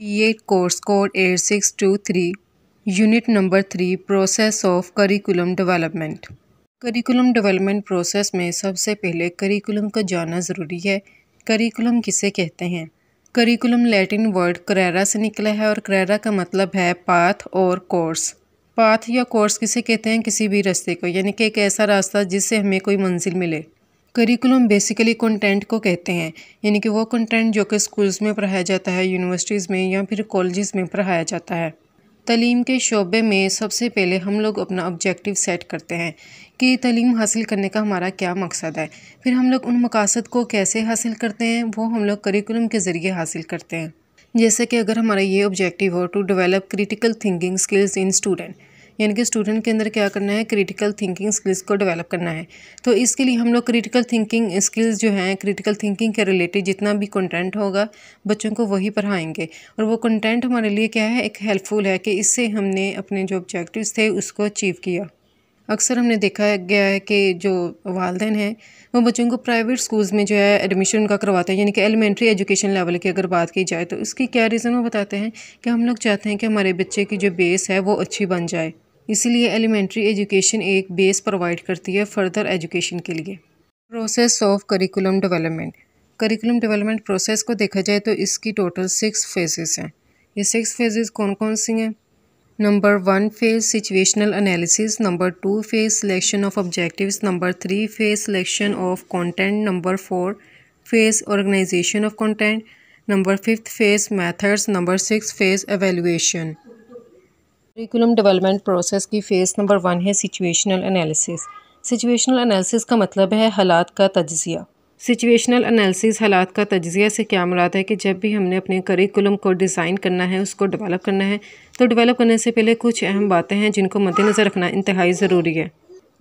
ये course code eight six two three unit number three process of curriculum development curriculum development process में सबसे पहले curriculum को जानना ज़रूरी है करिकुलम किसे कहते हैं करिकुलम लैटिन वर्ड करेरा से निकला है और करेरा का मतलब है पाथ और कोर्स पाथ या कोर्स किसे कहते हैं किसी भी रास्ते को यानी कि एक ऐसा रास्ता जिससे हमें कोई मंजिल मिले करिकुलम बेसिकली कंटेंट को कहते हैं यानी कि वो कंटेंट जो कि स्कूल्स में पढ़ाया जाता है यूनिवर्सिटीज़ में या फिर कॉलेज़ में पढ़ाया जाता है तलीम के शोबे में सबसे पहले हम लोग अपना ऑब्जेक्टिव सेट करते हैं कि तलीम हासिल करने का हमारा क्या मकसद है फिर हम लोग उन मकासद को कैसे हासिल करते हैं वो हम लोग करिकुलम के ज़रिए हासिल करते हैं जैसे कि अगर हमारा ये ऑब्जेक्टिव हो to develop critical thinking skills in student यानी कि स्टूडेंट के अंदर क्या करना है क्रिटिकल थिंकिंग स्किल्स को डेवलप करना है तो इसके लिए हम लोग क्रिटिकल थिंकिंग स्किल्स जो हैं क्रिटिकल थिंकिंग के रिलेटेड जितना भी कंटेंट होगा बच्चों को वही पढ़ाएंगे और वो कंटेंट हमारे लिए क्या है एक हेल्पफुल है कि इससे हमने अपने जो ऑब्जेक्टिव थे उसको अचीव किया अक्सर हमने देखा गया है कि जो वालदे हैं वो बच्चों को प्राइवेट स्कूल्स में जो है एडमिशन का करवाते हैं यानी कि एलिमेंट्री एजुकेशन लेवल की अगर बात की जाए तो उसकी क्या रीज़न वो बताते हैं कि हम लोग चाहते हैं कि हमारे बच्चे की जो बेस है वो अच्छी बन जाए इसलिए एलिमेंट्री एजुकेशन एक बेस प्रोवाइड करती है फर्दर एजुकेशन के लिए process of curriculum development curriculum development process को देखा जाए तो इसकी टोटल सिक्स फेजेस हैं ये सिक्स फेजेस कौन कौन सी हैं number one phase situational analysis number two phase selection of objectives number three phase selection of content number four phase organisation of content number fifth phase methods number six phase evaluation curriculum development process की phase number one है situational analysis situational analysis का मतलब है हालात का तजिया situational analysis हालात का तजिया से क्या मुराद है कि जब भी हमने अपने करिकुलम को डिज़ाइन करना है उसको डेवलप करना है तो डेवलप करने से पहले कुछ अहम बातें हैं जिनको मद्देनज़र रखना इंतहाई ज़रूरी है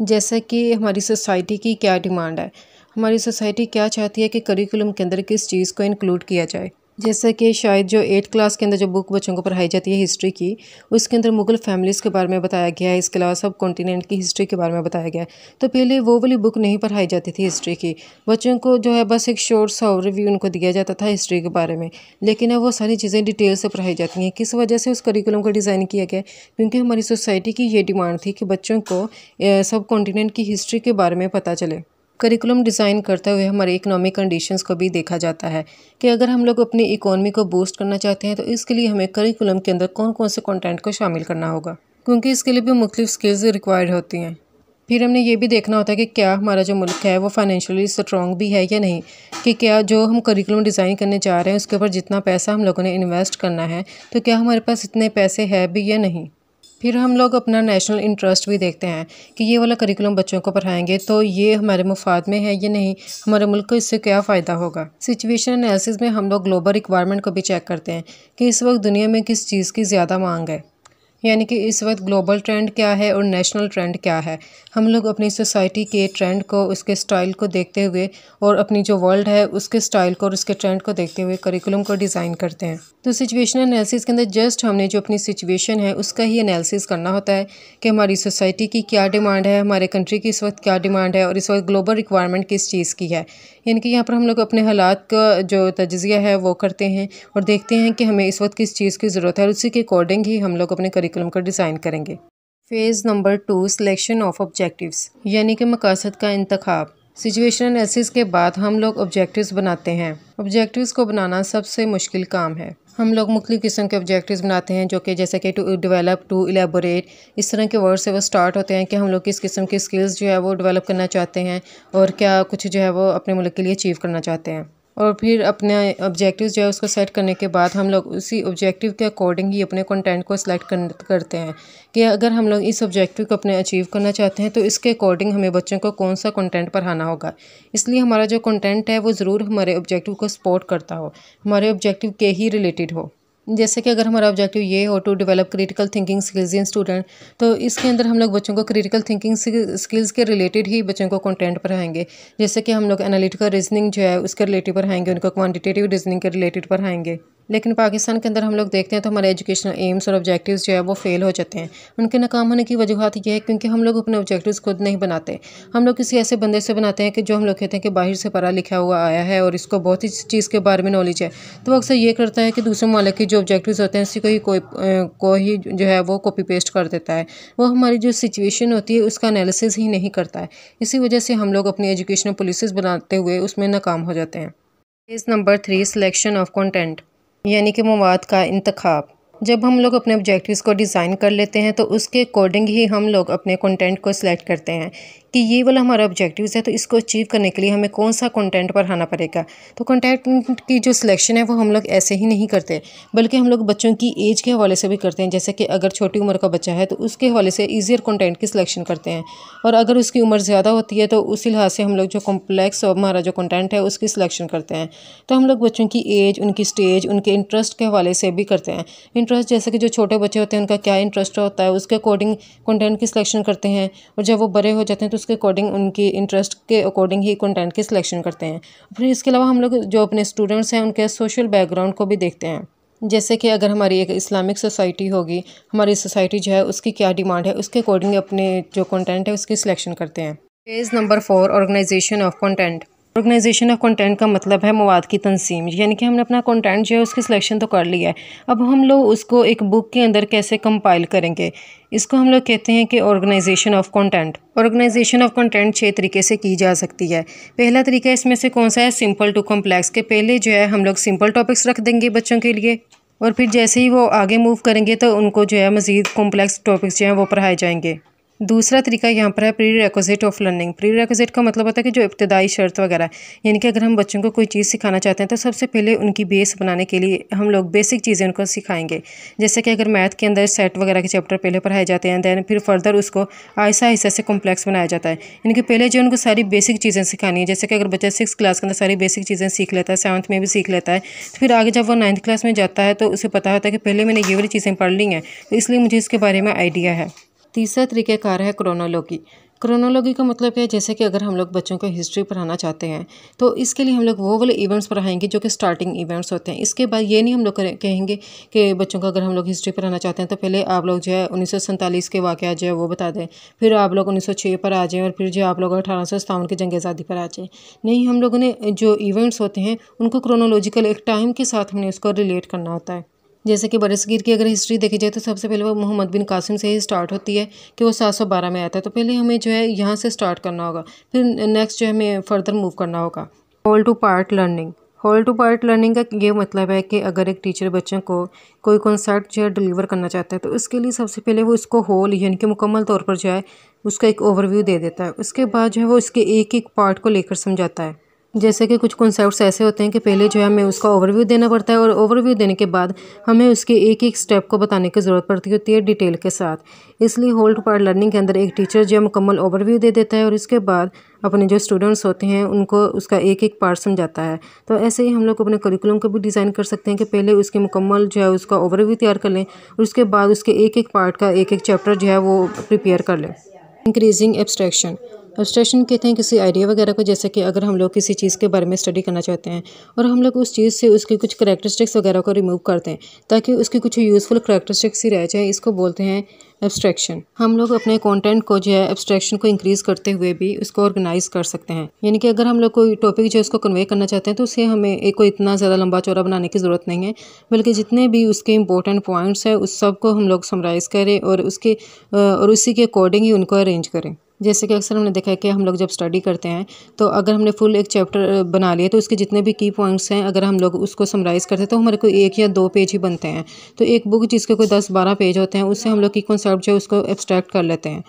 जैसा कि हमारी सोसाइटी की क्या डिमांड है हमारी सोसाइटी क्या चाहती है कि करिकुलम के अंदर किस चीज़ को इंक्लूड किया जाए जैसे कि शायद जो एट क्लास के अंदर जो बुक बच्चों को पढ़ाई जाती है हिस्ट्री की उसके अंदर मुगल फैमिलीज़ के बारे में बताया गया है इसके अलावा सब कॉन्टीनेंट की हिस्ट्री के बारे में बताया गया है तो पहले वो वाली बुक नहीं पढ़ाई जाती थी हिस्ट्री की बच्चों को जो है बस एक शोर सा ओवरव्यू उनको दिया जाता था हिस्ट्री के बारे में लेकिन अब वो सारी चीज़ें डिटेल से पढ़ाई जाती हैं किस वजह से उस करिकुलम को डिज़ाइन किया गया क्योंकि हमारी सोसाइटी की ये डिमांड थी कि बच्चों को सब कॉन्टीनेंट की हिस्ट्री के बारे में पता चले करिकुलम डिज़ाइन करते हुए हमारे इकोनॉमिक कंडीशंस को भी देखा जाता है कि अगर हम लोग अपनी इकोनॉमी को बूस्ट करना चाहते हैं तो इसके लिए हमें करिकुलम के अंदर कौन कौन से कंटेंट को शामिल करना होगा क्योंकि इसके लिए भी मुख्तु स्किल्स रिक्वायर्ड होती हैं फिर हमने ये भी देखना होता है कि क्या हमारा जो मुल्क है वो फाइनेंशियली स्ट्रॉन्ग भी है या नहीं कि क्या जो हम करिकुलम डिज़ाइन करने जा रहे हैं उसके ऊपर जितना पैसा हम लोगों ने इन्वेस्ट करना है तो क्या हमारे पास इतने पैसे है भी या नहीं फिर हम लोग अपना नेशनल इंटरेस्ट भी देखते हैं कि ये वाला करिकुलम बच्चों को पढ़ाएंगे तो ये हमारे मुफाद में है या नहीं हमारे मुल्क को इससे क्या फ़ायदा होगा सिचुएशन एनालिसिस में हम लोग ग्लोबल रिक्वायरमेंट को भी चेक करते हैं कि इस वक्त दुनिया में किस चीज़ की ज़्यादा मांग है यानी कि इस वक्त ग्लोबल ट्रेंड क्या है और नेशनल ट्रेंड क्या है हम लोग अपनी सोसाइटी के ट्रेंड को उसके स्टाइल को देखते हुए और अपनी जो वर्ल्ड है उसके स्टाइल को और उसके ट्रेंड को देखते हुए करिकुलम को डिज़ाइन करते हैं तो सिचुएशनल एनालिसिस के अंदर जस्ट हमने जो अपनी सिचुएशन है उसका ही एनालिसिस करना होता है कि हमारी सोसाइटी की क्या डिमांड है हमारे कंट्री की इस वक्त क्या डिमांड है और इस वक्त ग्लोबल रिक्वायरमेंट किस चीज़ की है यानी कि यहाँ पर हम लोग अपने हालात का जो तजिया है वो करते हैं और देखते हैं कि हमें इस वक्त किस चीज़ की ज़रूरत है और उसी के अकॉर्डिंग ही हम लोग अपने करिकुलम करिकुलम का डिज़ाइन करेंगे phase number two selection of objectives यानी कि मकासद का इंतखब सिचुएशन एनालिसिस के बाद हम लोग ऑब्जेक्टिव्स बनाते हैं ऑब्जेक्टिव्स को बनाना सबसे मुश्किल काम है हम लोग मुख्तु किस्म के ऑब्जेक्टिव्स बनाते हैं जो कि जैसे कि टू डेवलप टू एलेबोरेट इस तरह के वर्ड से वो स्टार्ट होते हैं कि हम लोग किस किस्म की स्किल्स जो है वो डेवलप करना चाहते हैं और क्या कुछ जो है वो अपने मुल्क के लिए अचीव करना चाहते हैं और फिर अपने ऑब्जेक्टिव जो है उसको सेट करने के बाद हम लोग उसी ऑब्जेक्टिव के अकॉर्डिंग ही अपने कंटेंट को सिलेक्ट करते हैं कि अगर हम लोग इस ऑब्जेक्टिव को अपने अचीव करना चाहते हैं तो इसके अकॉर्डिंग हमें बच्चों को कौन सा कंटेंट पढ़ाना होगा इसलिए हमारा जो कंटेंट है वो ज़रूर हमारे ऑब्जेक्टिव को सपोर्ट करता हो हमारे ऑब्जेक्टिव के ही रिलेटेड हो जैसे कि अगर हमारा ऑब्जेक्टिव ये हो to develop critical thinking skills in student तो इसके अंदर हम लोग बच्चों को क्रिटिकल थिंकिंग स्किल्स के रिलेटेड ही बच्चों को कंटेंट पढ़ाएंगे जैसे कि हम लोग एनालिटिकल रीजनिंग जो है उसके रिलेटेड पढ़ाएंगे उनको क्वांटिटेटिव रीजनिंग के रिलेटेड पढ़ाएंगे लेकिन पाकिस्तान के अंदर हम लोग देखते हैं तो हमारे एजुकेशनल एम्स और ऑब्जेक्टिव्स जो है वो फ़ेल हो जाते हैं उनके नाकाम होने की वजूहत यह है क्योंकि हम लोग अपने ऑब्जेक्टिव्स खुद नहीं बनाते हम लोग किसी ऐसे बंदे से बनाते हैं कि जो हम लोग कहते हैं कि बाहर से पढ़ा लिखा हुआ आया है और इसको बहुत ही चीज़ के बारे में नॉलेज है तो वो अक्सर ये करता है कि दूसरे ममालिक के जो ऑब्जेक्टिव होते हैं उसी को ही कोई को ही जो है वो कॉपी पेस्ट कर देता है वो हमारी जो सिचुएशन होती है उसका एनालिसिस ही नहीं करता है इसी वजह से हम लोग अपनी एजुकेशनल पॉलिसीज़ बनाते हुए उसमें नाकाम हो जाते हैं phase number three selection of content यानी कि मवाद का इंतखब जब हम लोग अपने ऑब्जेक्टिव्स को डिज़ाइन कर लेते हैं तो उसके अकॉर्डिंग ही हम लोग अपने कंटेंट को सिलेक्ट करते हैं कि ये वाला हमारा ऑब्जेक्टिव है तो इसको अचीव करने के लिए हमें कौन सा कंटेंट पढ़ाना पड़ेगा तो कंटेंट की जो सिलेक्शन है वो हम लोग ऐसे ही नहीं करते बल्कि हम लोग बच्चों की एज के हवाले से भी करते हैं जैसे कि अगर छोटी उम्र का बच्चा है तो उसके हवाले से ईजियर कॉन्टेंट की सिलेक्शन करते हैं और अगर उसकी उम्र ज़्यादा होती है तो उसी लिहाज से हम लोग जो कॉम्प्लेक्स हमारा जो कॉन्टेंट है उसकी सिलेक्शन करते हैं तो हम लोग बच्चों की एज उनकी स्टेज उनके इंटरेस्ट के हवाले से भी करते हैं इंटरेस्ट जैसे कि जो छोटे बच्चे होते हैं उनका क्या इंटरेस्ट होता है उसके अकॉर्डिंग कंटेंट की सिलेक्शन करते हैं और जब वो बड़े हो जाते हैं तो उसके अकॉर्डिंग उनकी इंटरेस्ट के अकॉर्डिंग ही कंटेंट की सिलेक्शन करते हैं फिर इसके अलावा हम लोग जो अपने स्टूडेंट्स हैं उनके सोशल बैकग्राउंड को भी देखते हैं जैसे कि अगर हमारी एक इस्लामिक सोसाइटी होगी हमारी सोसाइटी जो है उसकी क्या डिमांड है उसके अकॉर्डिंग अपने जो कंटेंट है उसकी सिलेक्शन करते हैं phase number four organisation of content organisation of content का मतलब है मवाद की तनसीम यानी कि हमने अपना कंटेंट जो है उसकी सिलेक्शन तो कर लिया है अब हम लोग उसको एक बुक के अंदर कैसे कंपाइल करेंगे इसको हम लोग कहते हैं कि organisation of content organisation of content छः तरीके से की जा सकती है पहला तरीका इसमें से कौन सा है सिंपल टू कॉम्प्लेक्स के पहले जो है हम लोग सिंपल टॉपिक्स रख देंगे बच्चों के लिए और फिर जैसे ही वो आगे मूव करेंगे तो उनको जो है मज़ीद कॉम्प्लेक्स टॉपिक्स जो हैं वो पढ़ाए जाएंगे दूसरा तरीका यहाँ पर है prerequisite of learning prerequisite का मतलब होता है कि जो इब्तदाई शर्त वगैरह यानी कि अगर हम बच्चों को कोई चीज़ सिखाना चाहते हैं तो सबसे पहले उनकी बेस बनाने के लिए हम लोग बेसिक चीज़ें उनको सिखाएंगे जैसे कि अगर मैथ के अंदर सेट वगैरह के चैप्टर पहले पढ़ाए जाते हैं दैन फिर फर्दर उसको आहिस्ता आहिस्ता से कॉम्प्लेक्स बनाया जाता है यानी कि पहले जो उनको सारी बेसिक चीज़ें सिखानी है जैसे कि अगर बच्चा सिक्स क्लास के अंदर सारी बेसिक चीज़ें सीख लेता है सेवन्थ में भी सीख लेता है तो फिर आगे जब वो नाइन्थ क्लास में जाता है तो उसे पता होता है कि पहले मैंने ये वाली चीज़ें पढ़ ली हैं तो इसलिए मुझे इसके बारे में आइडिया है तीसरा तरीके कार है क्रोनोलॉजी क्रोनोलॉजी का मतलब क्या है जैसे कि अगर हम लोग बच्चों को हिस्ट्री पढ़ाना चाहते हैं तो इसके लिए हम लोग वो वाले इवेंट्स पढ़ाएंगे जो कि स्टार्टिंग इवेंट्स होते हैं इसके बाद ये नहीं हम लोग कहेंगे कि बच्चों का अगर हम लोग हिस्ट्री पढ़ाना चाहते हैं तो पहले आप लोग जो है उन्नीस के वाक़ जो है वो बता दें फिर आप लोग उन्नीस पर आ जाएँ और फिर जो आप लोग अठारह की जंग आज़ादी पर आ जाएँ नहीं हम लोगों ने जो इवेंट्स होते हैं उनको क्रोनोलॉजिकल एक टाइम के साथ हमने उसको रिलेट करना होता है जैसे कि बरसगीर की अगर हिस्ट्री देखी जाए तो सबसे पहले वो मोहम्मद बिन कासिम से ही स्टार्ट होती है कि वो सात सौ बारह में आता है तो पहले हमें जो है यहाँ से स्टार्ट करना होगा फिर नेक्स्ट जो है हमें फर्दर मूव करना होगा whole to part learning whole to part learning का ये मतलब है कि अगर एक टीचर बच्चों को कोई कॉन्सेप्ट जो है डिलीवर करना चाहता है तो उसके लिए सबसे पहले वो इसको होल यानी कि मुकम्मल तौर पर जो है उसका एक ओवरव्यू दे देता है उसके बाद जो है वो इसके एक एक पार्ट को लेकर समझाता है जैसे कि कुछ कॉन्सेप्ट ऐसे होते हैं कि पहले जो है हमें उसका ओवरव्यू देना पड़ता है और ओवरव्यू देने के बाद हमें उसके एक एक स्टेप को बताने की ज़रूरत पड़ती होती है डिटेल के साथ इसलिए होल्ड पार्ट लर्निंग के अंदर एक टीचर जो है मुकम्मल ओवरव्यू दे देता है और इसके बाद अपने जो स्टूडेंट्स होते हैं उनको उसका एक एक पार्ट समझाता है तो ऐसे ही हम लोग अपने करिकुलम को भी डिज़ाइन कर सकते हैं कि पहले उसकी मुकम्मल जो है उसका ओवरव्यू तैयार कर लें और उसके बाद उसके एक एक पार्ट का एक एक चैप्टर जो है वो प्रिपेयर कर लें इंक्रीजिंग एब्स्ट्रैक्शन एब्सट्रैक्शन कहते हैं किसी आइडिया वगैरह को जैसे कि अगर हम लोग किसी चीज़ के बारे में स्टडी करना चाहते हैं और हम लोग उस चीज़ से उसकी कुछ करैक्टरिस्टिक्स वगैरह को रिमूव करते हैं ताकि उसकी कुछ यूज़फुल करैक्टरिस्टिक्स ही रह जाए इसको बोलते हैं एब्स्ट्रैक्शन हम लोग अपने कंटेंट को जो है एब्स्ट्रैक्शन को इंक्रीज करते हुए भी उसको ऑर्गेनाइज कर सकते हैं यानी कि अगर हम लोग कोई टॉपिक जो है उसको कन्वे करना चाहते हैं तो उसे हमें एक को इतना ज़्यादा लंबा चौड़ा बनाने की ज़रूरत नहीं है बल्कि जितने भी उसके इंपॉर्टेंट पॉइंट्स हैं उस सबको हम लोग समराइज़ करें और उसके और उसी के अकॉर्डिंग ही उनको अरेंज करें जैसे कि अक्सर हमने देखा है कि हम लोग जब स्टडी करते हैं तो अगर हमने फुल एक चैप्टर बना लिया तो उसके जितने भी की पॉइंट्स हैं अगर हम लोग उसको समराइज़ करते हैं तो हमारे कोई एक या दो पेज ही बनते हैं तो एक बुक जिसके कोई दस बारह पेज होते हैं उससे हम लोग की कॉन्सेप्ट जो है उसको एब्सट्रैक्ट कर लेते हैं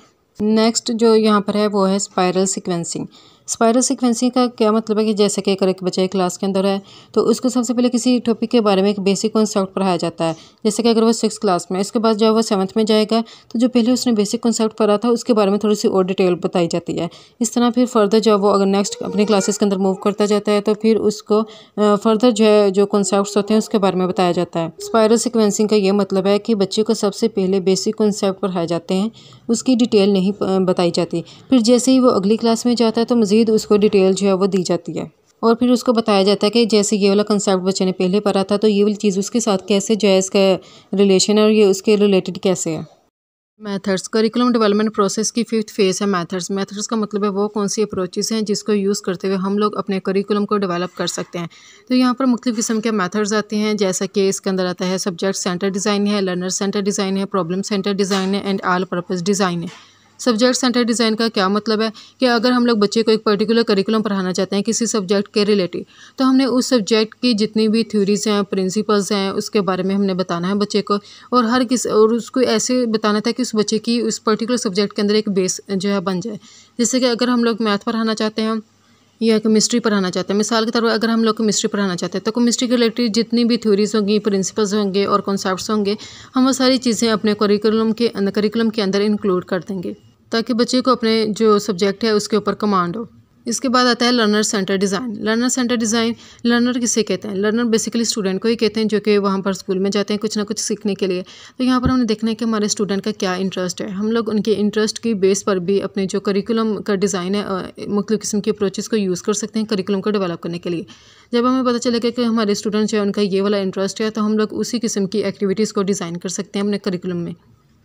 नेक्स्ट जो यहाँ पर है वो है स्पायरल सिक्वेंसिंग स्पायरल सिक्वेंसिंग का क्या मतलब है कि जैसे कि अगर एक बच्चा एक क्लास के अंदर है तो उसको सबसे पहले किसी टॉपिक के बारे में एक बेसिक कॉन्सेप्ट पढ़ाया जाता है जैसे कि अगर वो सिक्स क्लास में इसके बाद जो है वो सेवन्थ में जाएगा तो जो पहले उसने बेसिक कॉन्सेप्ट पढ़ा था उसके बारे में थोड़ी सी और डिटेल बताई जाती है इस तरह फिर फर्दर जो वो अगर नेक्स्ट अपनी क्लासेस के अंदर मूव करता जाता है तो फिर उसको फर्दर जो है जो कॉन्सेप्ट होते हैं उसके बारे में बताया जाता है स्पायरल सिक्वेंसिंग का ये मतलब है कि बच्चे को सबसे पहले बेसिक कॉन्सेप्ट पढ़ाए जाते हैं उसकी डिटेल नहीं बताई जाती फिर जैसे ही वो अगली क्लास में जाता है तो मज़ीद मज़ीद उसको डिटेल जो है वो दी जाती है और फिर उसको बताया जाता है कि जैसे ये वाला कंसेप्ट बच्चे ने पहले पढ़ा था तो ये वाली चीज़ उसके साथ कैसे जो है इसका रिलेशन है और ये उसके रिलेटेड कैसे है मैथड्स करिकुलम डेवलपमेंट प्रोसेस की फिफ्थ फेज़ है मैथड्स मैथड्स का मतलब है वो कौन सी अप्रोचेज हैं जिसको यूज़ करते हुए हम लोग अपने करिकुलम को डेवलप कर सकते हैं तो यहाँ पर मुख्तु किस्म के मैथड्स आते हैं जैसा कि इसके अंदर आता है सब्जेक्ट सेंटर डिज़ाइन है लर्नर सेंटर डिज़ाइन है प्रॉब्लम सेंटर डिज़ाइन है एंड आल पर्पज़ डिज़ाइन है सब्जेक्ट सेंटर डिज़ाइन का क्या मतलब है कि अगर हम लोग बच्चे को एक पर्टिकुलर करिकुलम पढ़ाना चाहते हैं किसी सब्जेक्ट के रिलेटेड तो हमने उस सब्जेक्ट की जितनी भी थ्योरीज हैं प्रिंसिपल्स हैं उसके बारे में हमने बताना है बच्चे को और हर किस और उसको ऐसे बताना था कि उस बच्चे की उस पर्टिकुलर सब्जेक्ट के अंदर एक बेस जो है बन जाए जैसे कि अगर हम लोग मैथ पढ़ाना चाहते हैं या केमिस्ट्री पढ़ाना चाहते हैं मिसाल के तौर पर अगर हम लोग केमिस्ट्री पढ़ाना चाहते हैं तो केमिस्ट्री के रिलेटेड जितनी भी थ्योरीज होंगी प्रिंसिपल्स होंगे और कॉन्सेप्ट होंगे हम वो सारी चीज़ें अपने करिकुलम के अंदर करिकुलम के अंदर इंक्लूड कर देंगे ताकि बच्चे को अपने जो सब्जेक्ट है उसके ऊपर कमांड हो इसके बाद आता है learner centre design learner centre design learner किसे कहते हैं लर्नर बेसिकली स्टूडेंट को ही कहते हैं जो कि वहाँ पर स्कूल में जाते हैं कुछ ना कुछ सीखने के लिए तो यहाँ पर हमने देखना है कि हमारे स्टूडेंट का क्या इंटरेस्ट है हम लोग उनके इंटरेस्ट की बेस पर भी अपने जो करिकुलम का डिज़ाइन है मुख्तु किस्म के अप्रोचेज़ को यूज़ कर सकते हैं करिकुलम को डेवलप करने के लिए जब हमें पता चलेगा कि हमारे स्टूडेंट जो है उनका ये वाला इंटरेस्ट है तो हम लोग उसी किस्म की एक्टिविटीज़ को डिज़ाइन कर सकते हैं अपने करिकुलम में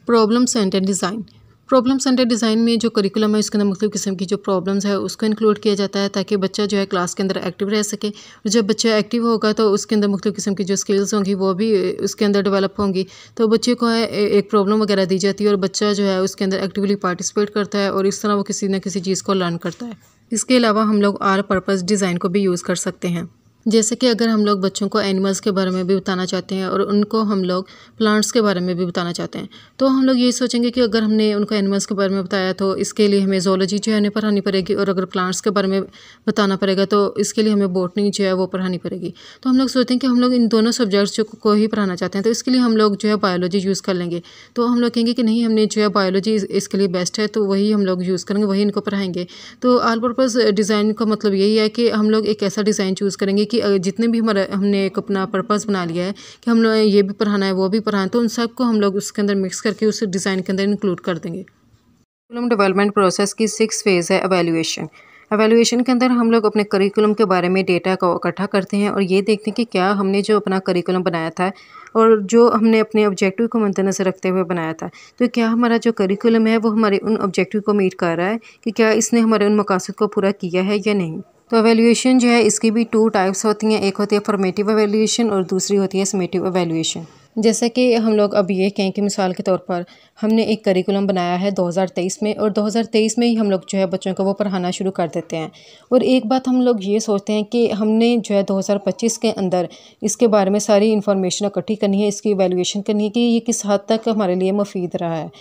problem centre design problem centre design में जो करिकुलम है उसके अंदर मुख्तु किस्म की जो प्रॉब्लम्स है उसको इंक्लूड किया जाता है ताकि बच्चा जो है क्लास के अंदर एक्टिव रह सके और जब बच्चा एक्टिव होगा तो उसके अंदर मुख्तु किस्म की जो स्किल्स होंगी वो भी उसके अंदर डेवलप होंगी तो बच्चे को है एक प्रॉब्लम वगैरह दी जाती है और बच्चा जो है उसके अंदर एक्टिवली पार्टिसिपेट करता है और इस तरह वो किसी न किसी चीज़ को लर्न करता है इसके अलावा हम लोग आर पर्पज़ डिज़ाइन को भी यूज़ कर सकते हैं जैसे कि अगर हम लोग बच्चों को एनिमल्स के बारे में भी बताना चाहते हैं और उनको हम लोग प्लांट्स के बारे में भी बताना चाहते हैं तो हम लोग यही सोचेंगे कि अगर हमने उनको एनिमल्स के बारे में बताया तो इसके लिए हमें जोलॉजी जो है उन्हें पढ़ानी पड़ेगी और अगर प्लांट्स के बारे में बताना पड़ेगा तो इसके लिए हमें बोटनी जो है वो पढ़ानी पड़ेगी तो हम लोग सोचते हैं कि हम लोग इन दोनों सब्जेक्ट्स को ही पढ़ाना चाहते हैं तो इसके लिए हम लोग जो है बायोलॉजी यूज़ कर लेंगे तो हम लोग कहेंगे कि नहीं हमने जो है बायोलॉजी इसके लिए बेस्ट है तो वही हम लोग यूज़ करेंगे वही इनको पढ़ाएंगे तो आल पर्पज़ डिज़ाइन का मतलब यही है कि हम लोग एक ऐसा डिज़ाइन चूज़ करेंगे कि जितने भी हमारा हमने एक अपना पर्पज़ बना लिया है कि हम लोग ये भी पढ़ाना है वो भी पढ़ाना है तो उन सबको हम लोग उसके अंदर मिक्स करके उस डिज़ाइन के अंदर इंक्लूड कर देंगे करिकुलम डेवलपमेंट प्रोसेस की सिक्स फेज़ है एवेल्यूएशन एवेल्यूएशन के अंदर हम लोग अपने करिकुलम के बारे में डेटा को इकट्ठा करते हैं और ये देखते हैं कि क्या हमने जो अपना करिकुलम बनाया था और जो हमने अपने ऑब्जेक्टिव को मद्देनज़र रखते हुए बनाया था तो क्या हमारा जो करिकुलम है वो हमारे उन ऑब्जेक्टिव को मीट कर रहा है कि क्या इसने हमारे उन मकासद को पूरा किया है या नहीं तो एवेल्यूशन जो है इसकी भी टू टाइप्स होती हैं एक होती है फॉर्मेटिव एवेल्यूशन और दूसरी होती है समेटिव एवेल्यूशन जैसे कि हम लोग अब ये कहें कि मिसाल के तौर पर हमने एक करिकुलम बनाया है 2023 में और 2023 में ही हम लोग जो है बच्चों को वो पढ़ाना शुरू कर देते हैं और एक बात हम लोग ये सोचते हैं कि हमने जो है 2025 के अंदर इसके बारे में सारी इन्फॉर्मेशन इकट्ठी करनी है इसकी एवेल्यूशन करनी है कि ये किस हद तक हमारे लिए मुफीद रहा है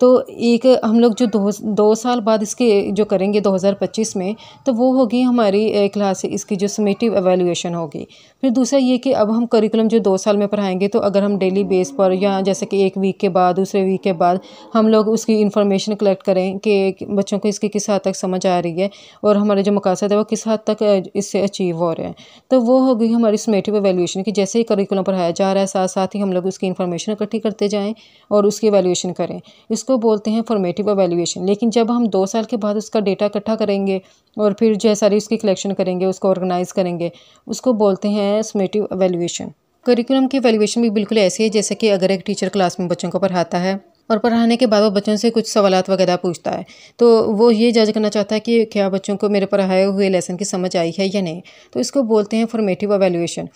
तो एक हम लोग जो दो दो साल बाद इसके जो करेंगे 2025 में तो वो होगी हमारी क्लास इसकी जो समेटिव एवेल्यूएशन होगी फिर दूसरा ये कि अब हम करिकुलम जो दो साल में पढ़ाएंगे तो अगर हम डेली बेस पर या जैसे कि एक वीक के बाद दूसरे वीक के बाद हम लोग उसकी इन्फॉर्मेशन कलेक्ट करें कि बच्चों को इसकी किस हद तक समझ आ रही है और हमारे जो मकासद है वो किस हद तक इससे अचीव हो रहे हैं तो वो होगी हमारी समेटिव एवेल्यूशन की जैसे ही करिकुलम पढ़ाया जा रहा है साथ साथ ही हम लोग उसकी इन्फॉर्मेशन इकट्ठी करते जाएँ और उसकी एवेल्यूशन करें इस उसको बोलते हैं फॉर्मेटिव एवेल्यूएशन लेकिन जब हम दो साल के बाद उसका डेटा इकट्ठा करेंगे और फिर जो है सारी उसकी कलेक्शन करेंगे उसको ऑर्गेनाइज करेंगे उसको बोलते हैं समेटिव एवेल्यूएशन करिकुलम की एवेल्यूएशन भी बिल्कुल ऐसी है जैसे कि अगर एक टीचर क्लास में बच्चों को पढ़ाता है और पढ़ाने के बाद वो बच्चों से कुछ सवाल वगैरह पूछता है तो वो ये जज करना चाहता है कि क्या बच्चों को मेरे पढ़ाए हुए लेसन की समझ आई है या नहीं तो इसको बोलते हैं फॉर्मेटिव एवेल्यूएशन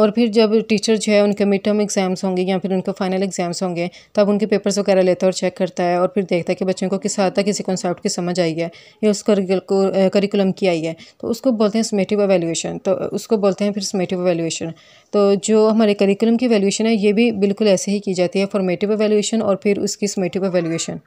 और फिर जब टीचर जो है उनके मिड टर्म एग्ज़ाम्स होंगे या फिर उनके फाइनल एग्ज़ाम्स होंगे तब उनके पेपर्स वगैरह लेता है और चेक करता है और फिर देखता है कि बच्चों को किस हद तक किसी कॉन्सेप्ट की समझ आई है या उस करिकुलम की आई है तो उसको बोलते हैं समेटिव एवेल्यूशन तो उसको बोलते हैं फिर समेटिव एवेल्यूशन तो जो हमारे करिकुलम की वैल्यूशन है ये भी बिल्कुल ऐसे ही की जाती है फॉर्मेटिव एवेल्यूशन और फिर उसकी समेटिव एवेल्यूशन